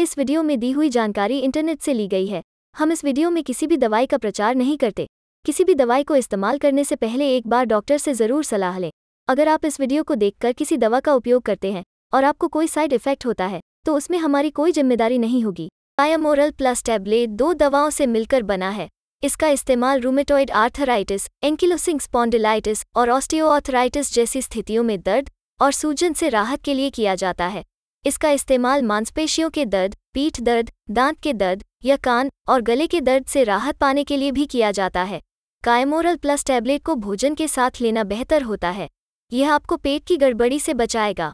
इस वीडियो में दी हुई जानकारी इंटरनेट से ली गई है हम इस वीडियो में किसी भी दवाई का प्रचार नहीं करते किसी भी दवाई को इस्तेमाल करने से पहले एक बार डॉक्टर से ज़रूर सलाह लें अगर आप इस वीडियो को देखकर किसी दवा का उपयोग करते हैं और आपको कोई साइड इफेक्ट होता है तो उसमें हमारी कोई जिम्मेदारी नहीं होगी आयामोरल प्लस टैबलेट दो दवाओं से मिलकर बना है इसका इस्तेमाल रूमेटॉइड आर्थराइटिस एंकिलोसिंग स्पॉन्डिलाइटिस और ऑस्टियोआर्थराइटिस जैसी स्थितियों में दर्द और सूजन से राहत के लिए किया जाता है इसका इस्तेमाल मांसपेशियों के दर्द पीठ दर्द दांत के दर्द या कान और गले के दर्द से राहत पाने के लिए भी किया जाता है कायमोरल प्लस टैबलेट को भोजन के साथ लेना बेहतर होता है यह आपको पेट की गड़बड़ी से बचाएगा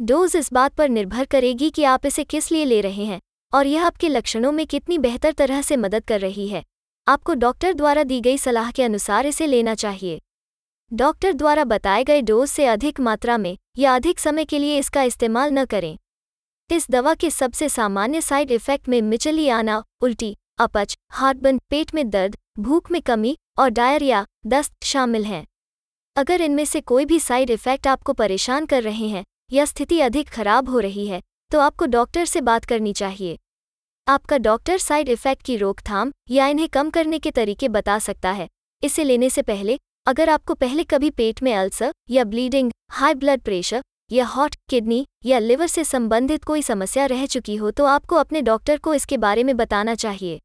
डोज इस बात पर निर्भर करेगी कि आप इसे किस लिए ले रहे हैं और यह आपके लक्षणों में कितनी बेहतर तरह से मदद कर रही है आपको डॉक्टर द्वारा दी गई सलाह के अनुसार इसे लेना चाहिए डॉक्टर द्वारा बताए गए डोज से अधिक मात्रा में या अधिक समय के लिए इसका इस्तेमाल न करें इस दवा के सबसे सामान्य साइड इफेक्ट में मिचली आना उल्टी अपच हार्टबन पेट में दर्द भूख में कमी और डायरिया दस्त शामिल हैं अगर इनमें से कोई भी साइड इफेक्ट आपको परेशान कर रहे हैं या स्थिति अधिक खराब हो रही है तो आपको डॉक्टर से बात करनी चाहिए आपका डॉक्टर साइड इफेक्ट की रोकथाम या इन्हें कम करने के तरीके बता सकता है इसे लेने से पहले अगर आपको पहले कभी पेट में अल्सर या ब्लीडिंग हाई ब्लड प्रेशर या हॉट किडनी या लिवर से संबंधित कोई समस्या रह चुकी हो तो आपको अपने डॉक्टर को इसके बारे में बताना चाहिए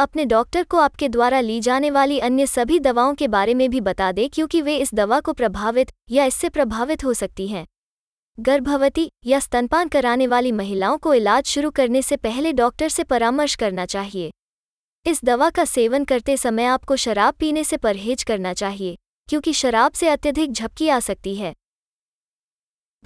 अपने डॉक्टर को आपके द्वारा ली जाने वाली अन्य सभी दवाओं के बारे में भी बता दें क्योंकि वे इस दवा को प्रभावित या इससे प्रभावित हो सकती हैं गर्भवती या स्तनपान कराने वाली महिलाओं को इलाज शुरू करने से पहले डॉक्टर से परामर्श करना चाहिए इस दवा का सेवन करते समय आपको शराब पीने से परहेज करना चाहिए क्योंकि शराब से अत्यधिक झपकी आ सकती है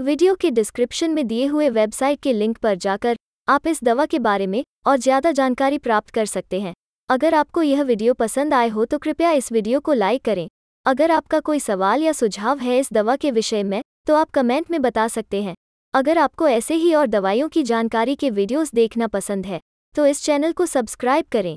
वीडियो के डिस्क्रिप्शन में दिए हुए वेबसाइट के लिंक पर जाकर आप इस दवा के बारे में और ज़्यादा जानकारी प्राप्त कर सकते हैं अगर आपको यह वीडियो पसंद आए हो तो कृपया इस वीडियो को लाइक करें अगर आपका कोई सवाल या सुझाव है इस दवा के विषय में तो आप कमेंट में बता सकते हैं अगर आपको ऐसे ही और दवाइयों की जानकारी के वीडियोस देखना पसंद है तो इस चैनल को सब्सक्राइब करें